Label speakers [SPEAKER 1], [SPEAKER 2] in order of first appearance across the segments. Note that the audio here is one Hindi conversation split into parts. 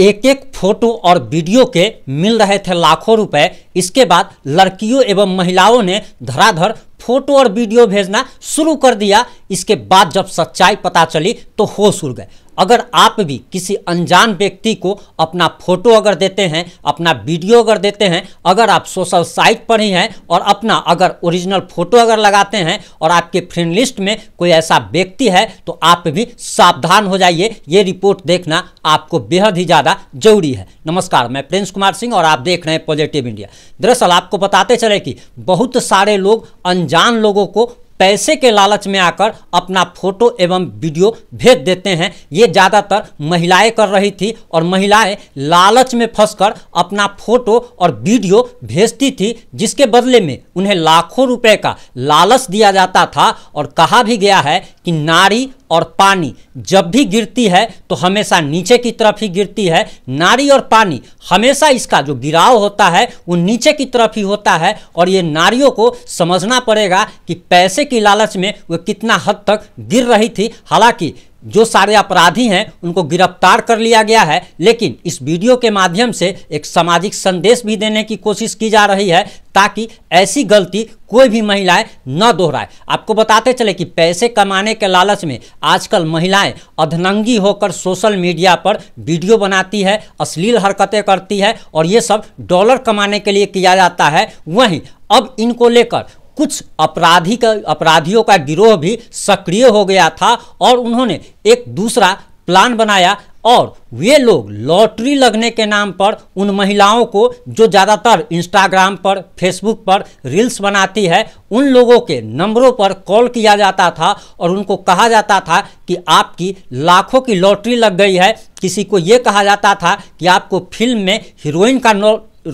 [SPEAKER 1] एक एक फोटो और वीडियो के मिल रहे थे लाखों रुपए इसके बाद लड़कियों एवं महिलाओं ने धराधर फोटो और वीडियो भेजना शुरू कर दिया इसके बाद जब सच्चाई पता चली तो होश उड़ गए अगर आप भी किसी अनजान व्यक्ति को अपना फोटो अगर देते हैं अपना वीडियो अगर देते हैं अगर आप सोशल साइट पर ही हैं और अपना अगर ओरिजिनल फोटो अगर लगाते हैं और आपके फ्रेंड लिस्ट में कोई ऐसा व्यक्ति है तो आप भी सावधान हो जाइए ये रिपोर्ट देखना आपको बेहद ही ज़्यादा जरूरी है नमस्कार मैं प्रिंस कुमार सिंह और आप देख रहे हैं पॉजिटिव इंडिया दरअसल आपको बताते चले कि बहुत सारे लोग अनजान लोगों को पैसे के लालच में आकर अपना फोटो एवं वीडियो भेज देते हैं ये ज़्यादातर महिलाएं कर रही थी और महिलाएं लालच में फंसकर अपना फोटो और वीडियो भेजती थी जिसके बदले में उन्हें लाखों रुपए का लालच दिया जाता था और कहा भी गया है कि नारी और पानी जब भी गिरती है तो हमेशा नीचे की तरफ ही गिरती है नारी और पानी हमेशा इसका जो गिराव होता है वो नीचे की तरफ ही होता है और ये नारियों को समझना पड़ेगा कि पैसे की लालच में वह कितना हद तक गिर रही थी हालांकि जो सारे अपराधी हैं उनको गिरफ्तार कर लिया गया है लेकिन इस वीडियो के माध्यम से एक सामाजिक संदेश भी देने की कोशिश की जा रही है ताकि ऐसी गलती कोई भी महिलाएं न दोहराए आपको बताते चले कि पैसे कमाने के लालच में आजकल महिलाएं अधनंगी होकर सोशल मीडिया पर वीडियो बनाती है अश्लील हरकतें करती है और ये सब डॉलर कमाने के लिए किया जाता है वहीं अब इनको लेकर कुछ अपराधी का अपराधियों का गिरोह भी सक्रिय हो गया था और उन्होंने एक दूसरा प्लान बनाया और वे लोग लॉटरी लगने के नाम पर उन महिलाओं को जो ज़्यादातर इंस्टाग्राम पर फेसबुक पर रील्स बनाती है उन लोगों के नंबरों पर कॉल किया जाता था और उनको कहा जाता था कि आपकी लाखों की लॉटरी लग गई है किसी को ये कहा जाता था कि आपको फिल्म में हीरोइन का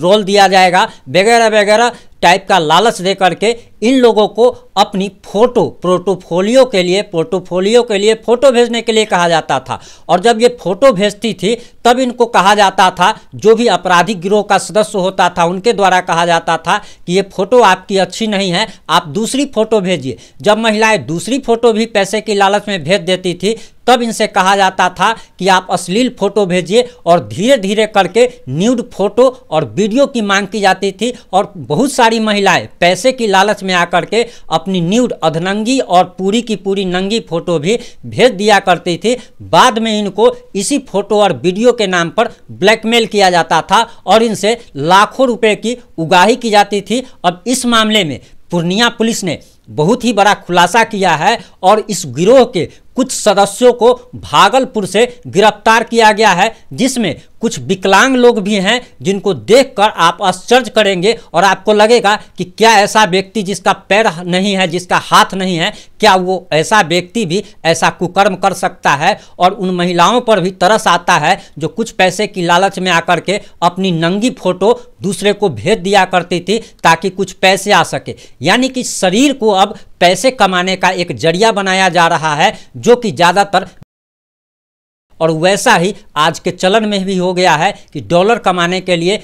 [SPEAKER 1] रोल दिया जाएगा वगैरह वगैरह टाइप का लालच दे करके इन लोगों को अपनी फ़ोटो प्रोटोफोलियो के लिए प्रोटोफोलियो के लिए फ़ोटो भेजने के लिए कहा जाता था और जब ये फ़ोटो भेजती थी तब इनको कहा जाता था जो भी आपराधिक गिरोह का सदस्य होता था उनके द्वारा कहा जाता था कि ये फ़ोटो आपकी अच्छी नहीं है आप दूसरी फ़ोटो भेजिए जब महिलाएं दूसरी फ़ोटो भी पैसे की लालच में भेज देती थी तब इनसे कहा जाता था कि आप अश्लील फोटो भेजिए और धीरे धीरे करके न्यूड फोटो और वीडियो की मांग की जाती थी और बहुत सारे सारी महिलाएं पैसे की लालच में आकर के अपनी न्यूड अधनंगी और पूरी की पूरी नंगी फोटो भी भेज दिया करती थी बाद में इनको इसी फोटो और वीडियो के नाम पर ब्लैकमेल किया जाता था और इनसे लाखों रुपए की उगाही की जाती थी अब इस मामले में पूर्णिया पुलिस ने बहुत ही बड़ा खुलासा किया है और इस गिरोह के कुछ सदस्यों को भागलपुर से गिरफ्तार किया गया है जिसमें कुछ विकलांग लोग भी हैं जिनको देखकर आप आश्चर्य करेंगे और आपको लगेगा कि क्या ऐसा व्यक्ति जिसका पैर नहीं है जिसका हाथ नहीं है क्या वो ऐसा व्यक्ति भी ऐसा कुकर्म कर सकता है और उन महिलाओं पर भी तरस आता है जो कुछ पैसे की लालच में आकर के अपनी नंगी फोटो दूसरे को भेज दिया करती थी ताकि कुछ पैसे आ सके यानी कि शरीर को अब पैसे कमाने का एक जरिया बनाया जा रहा है जो कि ज़्यादातर और वैसा ही आज के चलन में भी हो गया है कि डॉलर कमाने के लिए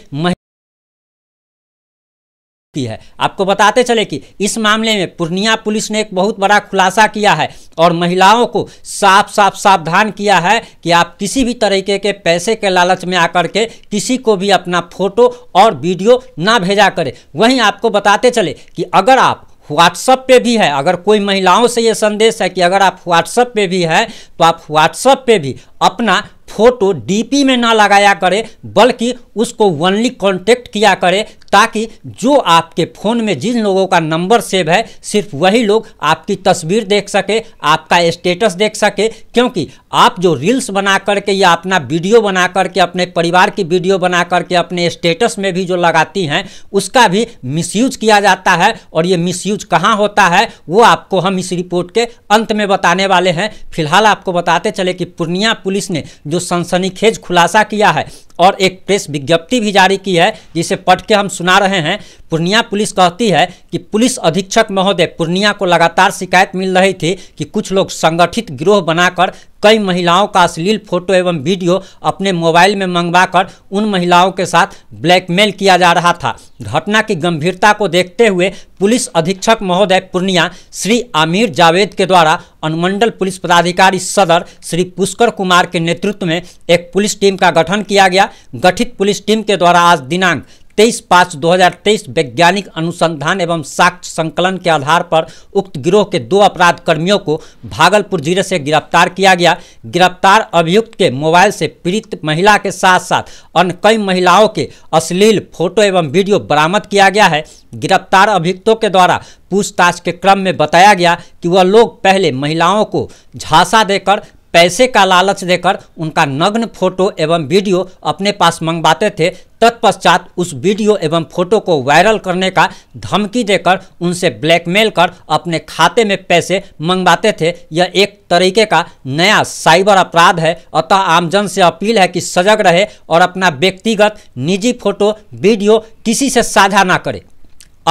[SPEAKER 1] की है आपको बताते चले कि इस मामले में पूर्णिया पुलिस ने एक बहुत बड़ा खुलासा किया है और महिलाओं को साफ साफ सावधान किया है कि आप किसी भी तरीके के पैसे के लालच में आकर के किसी को भी अपना फोटो और वीडियो ना भेजा करें वहीं आपको बताते चले कि अगर आप व्हाट्सअप पे भी है अगर कोई महिलाओं से ये संदेश है कि अगर आप व्हाट्सअप पे भी हैं तो आप व्हाट्सअप पे भी अपना फोटो डीपी में ना लगाया करें बल्कि उसको वनली कांटेक्ट किया करें ताकि जो आपके फ़ोन में जिन लोगों का नंबर सेव है सिर्फ वही लोग आपकी तस्वीर देख सके आपका स्टेटस देख सके क्योंकि आप जो रील्स बना करके या अपना वीडियो बना करके अपने परिवार की वीडियो बना करके अपने स्टेटस में भी जो लगाती हैं उसका भी मिसयूज किया जाता है और ये मिसयूज कहाँ होता है वो आपको हम इस रिपोर्ट के अंत में बताने वाले हैं फिलहाल आपको बताते चले कि पूर्णिया पुलिस ने जो जो सनसनीखेज खुलासा किया है और एक प्रेस विज्ञप्ति भी जारी की है जिसे पढ़ के हम सुना रहे हैं पूर्णिया पुलिस कहती है कि पुलिस अधीक्षक महोदय पूर्णिया को लगातार शिकायत मिल रही थी कि कुछ लोग संगठित गिरोह बनाकर कई महिलाओं का अश्लील फोटो एवं वीडियो अपने मोबाइल में मंगवाकर उन महिलाओं के साथ ब्लैकमेल किया जा रहा था घटना की गंभीरता को देखते हुए पुलिस अधीक्षक महोदय पूर्णिया श्री आमिर जावेद के द्वारा अनुमंडल पुलिस पदाधिकारी सदर श्री पुष्कर कुमार के नेतृत्व में एक पुलिस टीम का गठन किया गया गठित पुलिस टीम के द्वारा आज दिनांक तेईस पाँच 2023 वैज्ञानिक अनुसंधान एवं साक्ष्य संकलन के आधार पर उक्त गिरोह के दो अपराध कर्मियों को भागलपुर जिले से गिरफ्तार किया गया गिरफ्तार अभियुक्त के मोबाइल से पीड़ित महिला के साथ साथ अन्य कई महिलाओं के अश्लील फोटो एवं वीडियो बरामद किया गया है गिरफ्तार अभियुक्तों के द्वारा पूछताछ के क्रम में बताया गया कि वह लोग पहले महिलाओं को झांसा देकर पैसे का लालच देकर उनका नग्न फोटो एवं वीडियो अपने पास मंगवाते थे तत्पश्चात उस वीडियो एवं फोटो को वायरल करने का धमकी देकर उनसे ब्लैकमेल कर अपने खाते में पैसे मंगवाते थे यह एक तरीके का नया साइबर अपराध है अतः आमजन से अपील है कि सजग रहे और अपना व्यक्तिगत निजी फोटो वीडियो किसी से साझा ना करें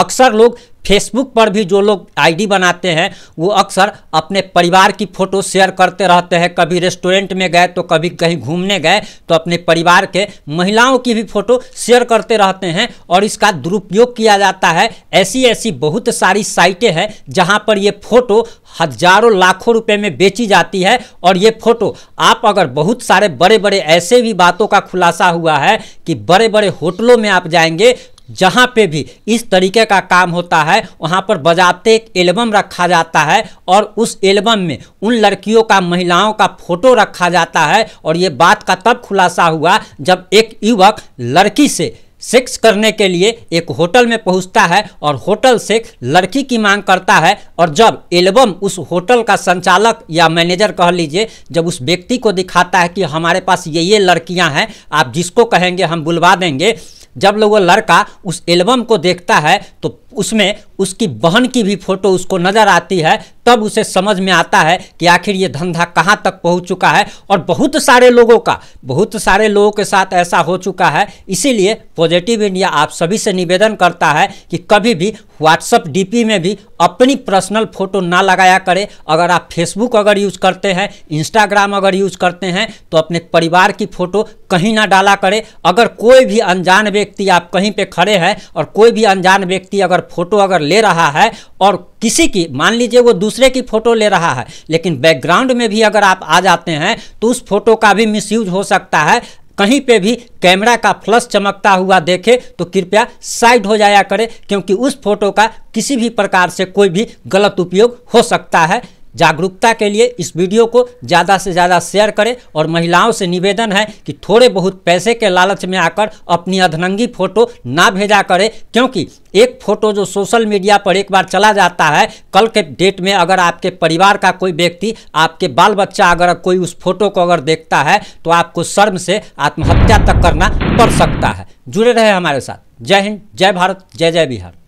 [SPEAKER 1] अक्सर लोग फेसबुक पर भी जो लोग आईडी बनाते हैं वो अक्सर अपने परिवार की फ़ोटो शेयर करते रहते हैं कभी रेस्टोरेंट में गए तो कभी कहीं घूमने गए तो अपने परिवार के महिलाओं की भी फ़ोटो शेयर करते रहते हैं और इसका दुरुपयोग किया जाता है ऐसी ऐसी बहुत सारी साइटें हैं जहाँ पर ये फ़ोटो हजारों लाखों रुपये में बेची जाती है और ये फ़ोटो आप अगर बहुत सारे बड़े बड़े ऐसे भी बातों का खुलासा हुआ है कि बड़े बड़े होटलों में आप जाएंगे जहाँ पे भी इस तरीके का काम होता है वहाँ पर बजाते एक एल्बम रखा जाता है और उस एल्बम में उन लड़कियों का महिलाओं का फोटो रखा जाता है और ये बात का तब खुलासा हुआ जब एक युवक लड़की से सेक्स करने के लिए एक होटल में पहुंचता है और होटल से लड़की की मांग करता है और जब एल्बम उस होटल का संचालक या मैनेजर कह लीजिए जब उस व्यक्ति को दिखाता है कि हमारे पास ये ये लड़कियां हैं आप जिसको कहेंगे हम बुलवा देंगे जब लोग लड़का उस एल्बम को देखता है तो उसमें उसकी बहन की भी फोटो उसको नज़र आती है तब उसे समझ में आता है कि आखिर ये धंधा कहाँ तक पहुँच चुका है और बहुत सारे लोगों का बहुत सारे लोगों के साथ ऐसा हो चुका है इसीलिए पॉजिटिव इंडिया आप सभी से निवेदन करता है कि कभी भी व्हाट्सअप डीपी में भी अपनी पर्सनल फ़ोटो ना लगाया करें अगर आप फेसबुक अगर यूज़ करते हैं इंस्टाग्राम अगर यूज़ करते हैं तो अपने परिवार की फ़ोटो कहीं ना डाला करें अगर कोई भी अनजान व्यक्ति आप कहीं पर खड़े हैं और कोई भी अनजान व्यक्ति अगर फोटो अगर ले रहा है और किसी की मान लीजिए वो दूसरे की फोटो ले रहा है लेकिन बैकग्राउंड में भी अगर आप आ जाते हैं तो उस फोटो का भी मिसयूज हो सकता है कहीं पे भी कैमरा का फ्लश चमकता हुआ देखे तो कृपया साइड हो जाया करें क्योंकि उस फोटो का किसी भी प्रकार से कोई भी गलत उपयोग हो सकता है जागरूकता के लिए इस वीडियो को ज़्यादा से ज़्यादा शेयर करें और महिलाओं से निवेदन है कि थोड़े बहुत पैसे के लालच में आकर अपनी अधनंगी फ़ोटो ना भेजा करें क्योंकि एक फ़ोटो जो सोशल मीडिया पर एक बार चला जाता है कल के डेट में अगर आपके परिवार का कोई व्यक्ति आपके बाल बच्चा अगर कोई उस फोटो को अगर देखता है तो आपको शर्म से आत्महत्या तक करना पड़ सकता है जुड़े रहे हमारे साथ जय हिंद जय भारत जय जय बिहार